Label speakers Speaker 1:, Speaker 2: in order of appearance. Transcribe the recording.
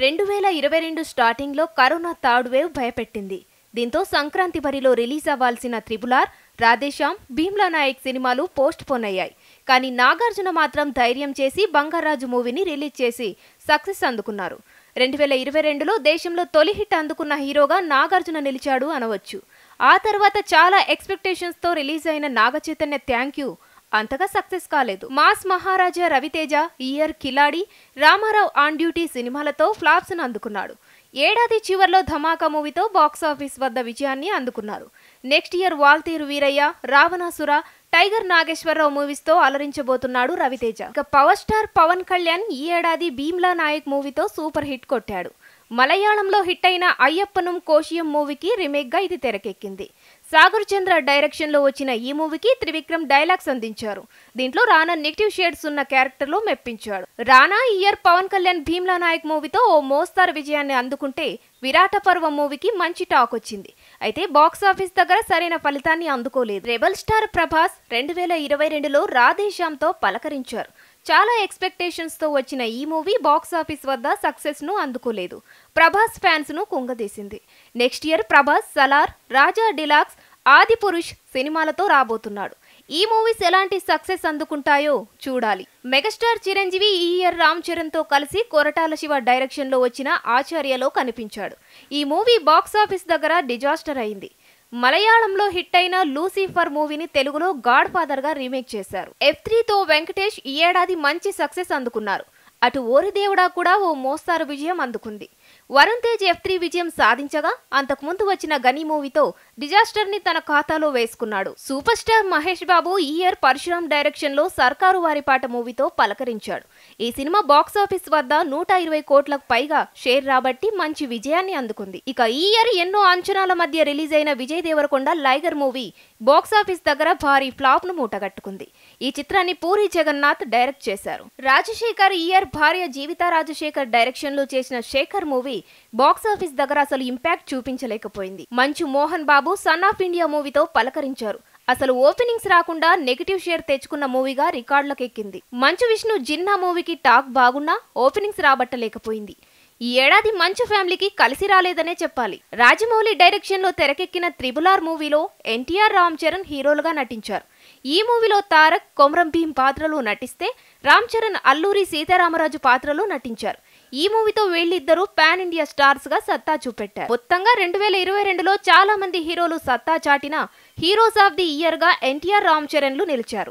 Speaker 1: రెండు వేల ఇరవై రెండు స్టార్టింగ్లో కరోనా థర్డ్ వేవ్ భయపెట్టింది దీంతో సంక్రాంతి బరిలో రిలీజ్ అవ్వాల్సిన త్రిబులార్ రాధేశ్యామ్ భీమ్లా నాయక్ సినిమాలు పోస్ట్ పోన్ అయ్యాయి కానీ నాగార్జున మాత్రం ధైర్యం చేసి బంగారాజు మూవీని రిలీజ్ చేసి సక్సెస్ అందుకున్నారు రెండు వేల ఇరవై రెండులో దేశంలో తొలి హిట్ అందుకున్న హీరోగా నాగార్జున నిలిచాడు అనవచ్చు ఆ తర్వాత చాలా ఎక్స్పెక్టేషన్స్తో రిలీజ్ అయిన నాగచైతన్య థ్యాంక్ యూ అంతగా సక్సెస్ కాలేదు mass Maharaja Ravi Teja year Khiladi Ramarao on duty సినిమాలతో ఫ్లాప్స్ను అందుకున్నాడు ఏడాది చివర్లో ధమాకా మూవీతో బాక్సాఫీస్ వద్ద విజయాన్ని అందుకున్నారు next year Waltair Veerayya Ravanasura tiger Nageswara Rao మూవీస్తో అలరించబోతున్నాడు రవితేజ ఇక పవర్ స్టార్ పవన్ కళ్యాణ్ ఈ ఏడాది భీమ్లా నాయక్ మూవీతో సూపర్ హిట్ కొట్టాడు మలయాళంలో హిట్ అయిన అయ్యప్పనం కోశియం మూవీకి రీమేక్గా ఇది తెరకెక్కింది సాగర్ చంద్ర డైరెక్షన్లో వచ్చిన ఈ మూవీకి త్రివిక్రమ్ డైలాగ్స్ అందించారు దీంట్లో రానా నెగిటివ్ షేడ్స్ ఉన్న క్యారెక్టర్లో మెప్పించాడు రానా ఇయర్ పవన్ కళ్యాణ్ భీమ్లా నాయక్ మూవీతో ఓ మోస్తారు విజయాన్ని అందుకుంటే విరాట పర్వ మూవీకి మంచి టాక్ వచ్చింది అయితే బాక్స్ ఆఫీస్ దగ్గర సరైన ఫలితాన్ని అందుకోలేదు రెబల్ స్టార్ ప్రభాస్ రెండు వేల ఇరవై రెండులో రాధేశ్యామ్తో పలకరించారు చాలా ఎక్స్పెక్టేషన్స్తో వచ్చిన ఈ మూవీ బాక్స్ ఆఫీస్ వద్ద సక్సెస్ను అందుకోలేదు ప్రభాస్ ఫ్యాన్స్ను కుంగదీసింది next year Prabhas Salaar Raja deluxe Adipurush సినిమాలతో రాబోతున్నాడు ఈ మూవీస్ ఎలాంటి సక్సెస్ అందుకుంటాయో చూడాలి మెగాస్టార్ చిరంజీవి ఈ e ఇయర్ రామ్ చరణ్తో కలిసి కొరటాల శివ డైరెక్షన్లో వచ్చిన ఆచార్యలో కనిపించాడు ఈ మూవీ బాక్స్ ఆఫీస్ దగ్గర డిజాస్టర్ అయింది మలయాళంలో హిట్ అయిన లూసిఫర్ మూవీని తెలుగులో గాడ్ ఫాదర్ గా రీమేక్ చేశారు ఎఫ్ త్రీతో వెంకటేష్ ఈ ఏడాది మంచి సక్సెస్ అందుకున్నారు అటు ఓరిదేవుడా కూడా ఓ మోస్తారు విజయం అందుకుంది వరుణ్ తేజ్ ఎఫ్ త్రీ విజయం సాధించగా అంతకుముందు వచ్చిన గని మూవీతో డిజాస్టర్ ని తన ఖాతాలో వేసుకున్నాడు సూపర్ స్టార్ మహేష్ బాబు ఈ ఇయర్ పరశురామ్ డైరెక్షన్ లో సర్కారు వారి పాట మూవీతో పలకరించాడు ఈ సినిమా బాక్సాఫీస్ వద్ద నూట ఇరవై కోట్లకు పైగా షేర్ రాబట్టి మంచి విజయాన్ని అందుకుంది ఇక ఈ ఇయర్ ఎన్నో అంచనాల మధ్య రిలీజ్ అయిన Vijay Deverakonda Liger movie box office దగ్గర భారీ ఫ్లాప్ ను మూటగట్టుకుంది ఈ చిత్రాన్ని పూరి జగన్నాథ్ డైరెక్ట్ చేశారు రాజశేఖర్ ఇయర్ భార్య జీవితా రాజశేఖర్ డైరెక్షన్ లో చేసిన శేఖర్ మూవీ బాక్సాఫీస్ దగ్గర అసలు ఇంపాక్ట్ చూపించలేకపోయింది Manchu Mohan Babu son of India మూవీతో పలకరించారు అసలు ఓపెనింగ్స్ రాకుండా నెగిటివ్ షేర్ తెచ్చుకున్న మూవీగా రికార్డులకెక్కింది మంచు విష్ణు జిన్నా మూవీకి టాక్ బాగున్నా ఓపెనింగ్స్ రాబట్టలేకపోయింది ఈ ఏడాది మంచు ఫ్యామిలీకి కలిసి రాలేదనే చెప్పాలి రాజమౌళి డైరెక్షన్లో తెరకెక్కిన త్రిబులార్ మూవీలో ఎన్టీఆర్ రామ్ చరణ్ హీరోలుగా నటించారు ఈ మూవీలో తారక్ కొమరం భీం పాత్రలు నటిస్తే రామ్ చరణ్ అల్లూరి సీతారామరాజు పాత్రలు నటించారు ఈ మూవీతో వీళ్ళిద్దరూ పాన్ ఇండియా స్టార్స్ గా సత్తా చూపెట్టారు మొత్తంగా రెండు వేల ఇరవై రెండులో చాలా మంది హీరోలు సత్తా చాటిన హీరోస్ ఆఫ్ ది ఇయర్ గా ఎన్టీఆర్ రామ్ చరణ్లు నిలిచారు